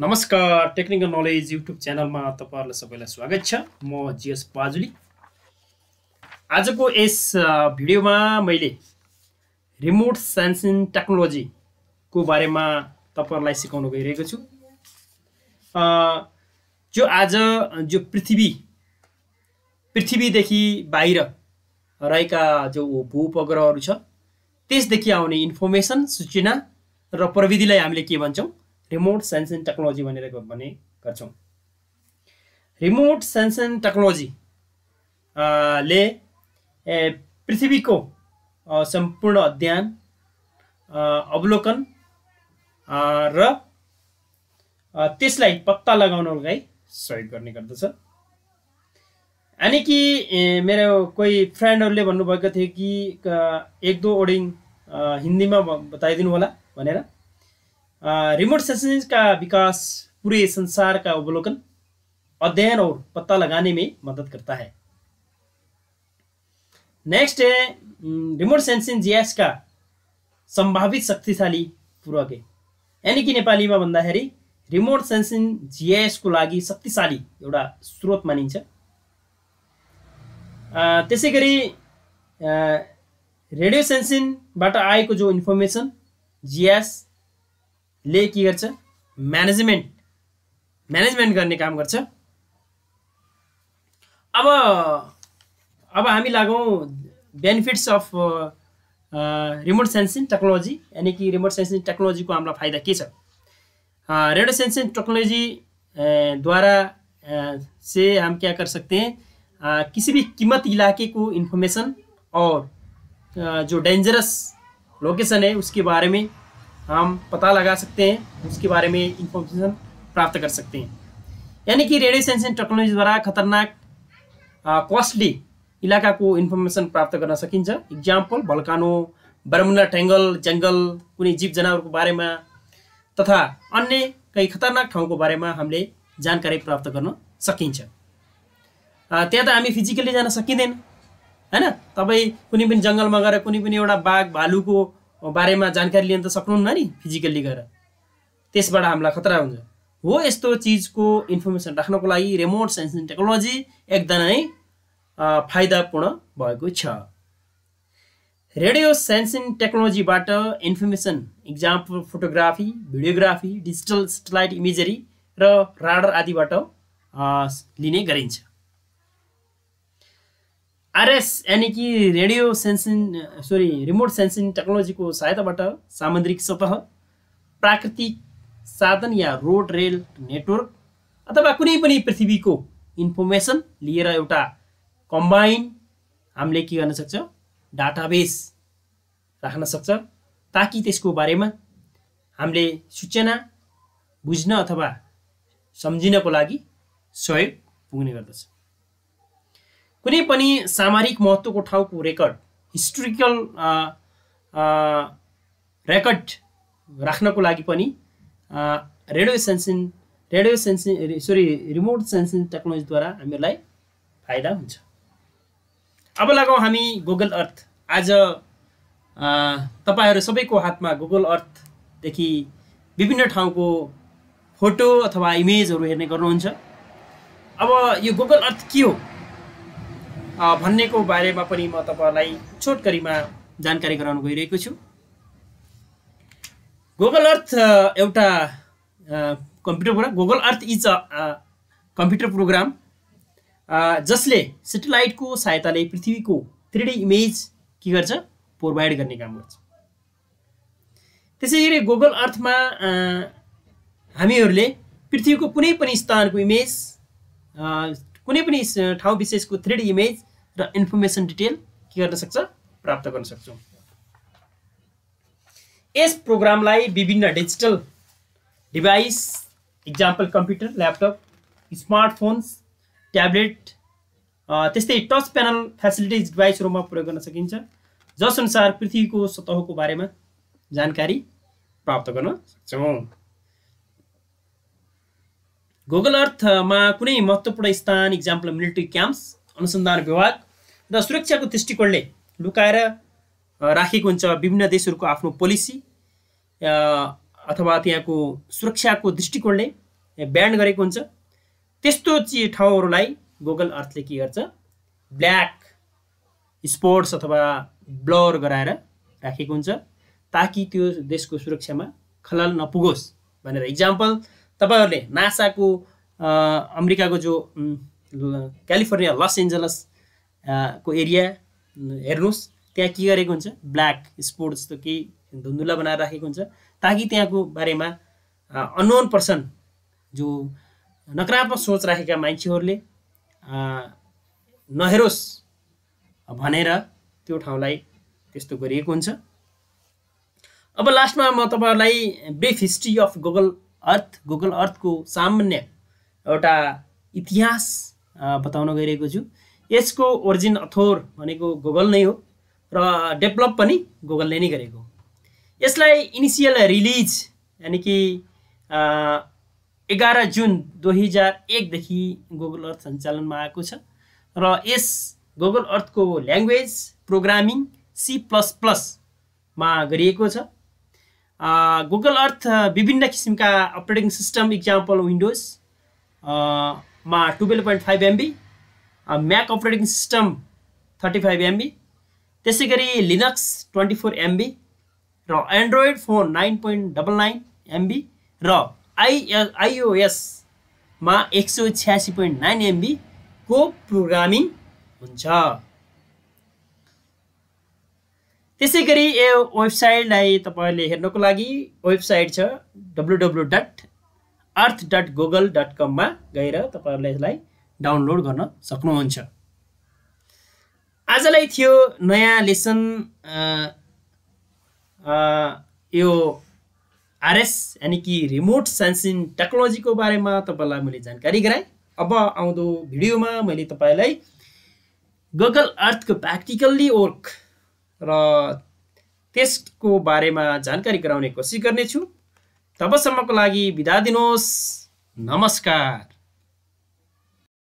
नमस्कार technical knowledge YouTube च्यानलमा तपाईँहरूलाई सबैलाई स्वागत छ म जिएस पाजुली आजको यस भिडियोमा मैले रिमोट सेन्सिङ टेक्नोलोजीको बारेमा तपाईँहरूलाई सिकाउन गइरहेको छु जो आज जो पृथ्वी पृथ्वीदेखि बाहिर रहेका जो भूपग्रहहरू छ त्यसदेखि आउने इन्फर्मेसन सूचना र प्रविधिलाई हामीले के भन्छौँ रिमोट साइन्स एन्ड टेक्नोलोजी भनेर भन्ने गर्छौँ रिमोट साइन्स एन्ड टेक्नोलोजी ले पृथ्वीको सम्पूर्ण अध्ययन अवलोकन र त्यसलाई पत्ता लगाउनलाई सहयोग गर्ने गर्दछ अनि कि मेरो कोही फ्रेन्डहरूले भन्नुभएको थियो कि एक दुई ओडिङ हिन्दीमा बताइदिनु होला भनेर रिमोट सेंसिंग का विकास पूरे संसार का अवलोकन अध्ययन और पता लगाने में मदद करता है नेक्स्ट है रिमोट सेंसिंग जीएस का संभावित शक्तिशाली पूर्वक है यानि कि भादा भन्दाखेरि रिमोट जीएस को लगी शक्तिशाली एटा स्रोत मान त्यसै रेडियो सेंसिंग आएको जो इन्फर्मेसन जिएस ले मैनेजमेंट गर्छ म्यानेजमेन्ट काम गर्छ अब अब हामी लागौँ benefits of remote sensing technology यानी कि रिमोट टेक्नोलॉजी को हमें फायदा के छ रेडियो सेंसिंग टेक्नोलॉजी द्वारा uh, से हम क्या कर सकते हैं uh, किसी भी कीमत इलाके को इन्फॉर्मेशन और uh, जो डेंजरस लोकेशन है उसके बारे में हम पता लगा सकते हैं उसके बारे में इंफॉर्मेशन प्राप्त कर सकते हैं यानी कि रेडियो सेंसिंग टेक्नोलोजी द्वारा खतरनाक कॉस्टली इलाकाको इन्फर्मेसन प्राप्त गर्न सकिन्छ इक्जाम्पल भल्कानो बर्मुना ट्याङ्गल जङ्गल कुनै जीव जनावरको बारेमा तथा अन्य कहीँ खतरनाक ठाउँको बारेमा हामीले जानकारी प्राप्त गर्न सकिन्छ त्यहाँ त हामी फिजिकल्ली जान सकिँदैन होइन तपाईँ कुनै पनि जङ्गलमा गएर कुनै पनि एउटा बाघ भालुको बारेमा जानकारी लिन त सक्नुहुन्न नि फिजिकल्ली गएर त्यसबाट हामीलाई खतरा हुन्छ हो यस्तो चिजको इन्फर्मेसन राख्नको लागि रिमोट साइन्स एन्ड टेक्नोलोजी एकदमै फाइदापूर्ण भएको छ रेडियो साइन्स एन्ड टेक्नोलोजीबाट information example photography videography digital satellite imagery र राडर आदिबाट लिने गरिन्छ आरएस यानि कि radio sensing sorry remote sensing टेक्नोलोजीको सहायताबाट सामुद्रिक सतह प्राकृतिक साधन या रोड रेल नेटवर्क अथवा कुनै पनि पृथ्वीको इन्फर्मेसन लिएर एउटा कम्बाइन हामीले के गर्न सक्छ डाटाबेस राख्न सक्छ ताकि त्यसको बारेमा हामीले सूचना बुझ्न अथवा सम्झिनको लागि सहयोग पुग्ने गर्दछ कुनै पनि सामरिक महत्त्वको ठाउँको रेकर्ड हिस्ट्रिकल रेकर्ड राख्नको लागि पनि radio sensing radio sensing sorry remote sensing टेक्नोलोजीद्वारा हामीहरूलाई फाइदा हुन्छ अब लगाउँ हामी गुगल अर्थ आज तपाईँहरू सबैको हातमा गुगल अर्थदेखि विभिन्न ठाउँको फोटो अथवा इमेजहरू हेर्ने गर्नुहुन्छ अब यो गुगल अर्थ के हो भन्नेको बारेमा पनि म तपाईँहरूलाई छोटकरीमा जानकारी गराउन गइरहेको छु गुगल अर्थ एउटा computer program Google Earth is a computer program जसले सेटेलाइटको सहायताले पृथ्वीको थ्री इमेज के गर्छ प्रोभाइड गर्ने काम गर्छ त्यसै गरी गुगल अर्थमा हामीहरूले पृथ्वीको कुनै पनि स्थानको इमेज कुनै पनि ठाउँ विशेषको थ्रेड इमेज र इन्फर्मेसन डिटेल के गर्न सक्छ प्राप्त गर्न सक्छौँ यस प्रोग्रामलाई विभिन्न digital device example computer laptop smartphones tablet त्यस्तै टच प्यानल फेसिलिटिज डिभाइसहरूमा प्रयोग गर्न सकिन्छ जसअनुसार पृथ्वीको सतहको बारेमा जानकारी प्राप्त गर्न सक्छौँ गुगल अर्थमा uh, कुनै महत्त्वपूर्ण स्थान इक्जाम्पल मिलिट्री क्याम्प्स अनुसन्धान विभाग र सुरक्षाको दृष्टिकोणले लुकाएर राखेको हुन्छ विभिन्न देशहरूको आफ्नो पोलिसी अथवा त्यहाँको सुरक्षाको दृष्टिकोणले ब्यान्ड गरेको हुन्छ त्यस्तो चाहिँ ठाउँहरूलाई गुगल अर्थले के गर्छ ब्ल्याक स्पोर्ट्स अथवा ब्लर गराएर राखेको हुन्छ ताकि त्यो देशको सुरक्षामा खलल नपुगोस् भनेर इक्जाम्पल तपाईँहरूले नासाको अमेरिकाको जो क्यालिफोर्निया लस एन्जलस को एरिया हेर्नुहोस् त्यहाँ के गरेको हुन्छ ब्ल्याक स्पोर्ट जस्तो केही धुन्धुला बनाएर राखेको हुन्छ ताकि त्यहाँको बारेमा अननोन पर्सन जो नकारात्मक सोच राखेका मान्छेहरूले नहेरोस् भनेर त्यो ठाउँलाई त्यस्तो गरिएको हुन्छ अब लास्टमा म तपाईँहरूलाई brief history of Google Earth Google अर्थको सामान्य एउटा इतिहास बताउन गइरहेको छु यसको ओरिजिन अथोर भनेको गुगल नै हो र डेभलप पनि गुगलले नै गरेको यसलाई इनिसियल रिलिज यानि कि एघार जुन दुई हजार एकदेखि गुगल अर्थ सञ्चालनमा आएको छ र यस गुगल अर्थको ल्याङ्ग्वेज प्रोग्रामिङ सी प्लस प्लसमा गरिएको छ गुगल अर्थ विभिन्न किसिमका अपरेटिङ सिस्टम इक्जाम्पल विन्डोज मा twelve point five MB Mac operating system thirty five MB त्यसै गरी लिनक्स ट्वेन्टी फोर एमबी र Android phone nine point double nine MB र आइए आइओएसमा एक सय छ्यासी पोइन्ट नाइन एमबीको प्रोग्रामिङ हुन्छ त्यसै गरी यो वेबसाइटलाई तपाईँहरूले हेर्नको लागि वेबसाइट छ W W dot earth dot Google dot कममा गएर तपाईँहरूले यसलाई डाउनलोड गर्न सक्नुहुन्छ आजलाई थियो नयाँ लेसन यो आरएस यानि कि रिमोट सेन्सिङ टेक्नोलोजीको बारेमा तपाईँलाई मैले जानकारी गराएँ अब आउँदो भिडियोमा मैले तपाईँलाई गुगल अर्थको प्र्याक्टिकल्ली वर्क र त्यसको बारेमा जानकारी गराउने कोसिस गर्नेछु तबसम्मको लागि बिदा दिनुहोस् नमस्कार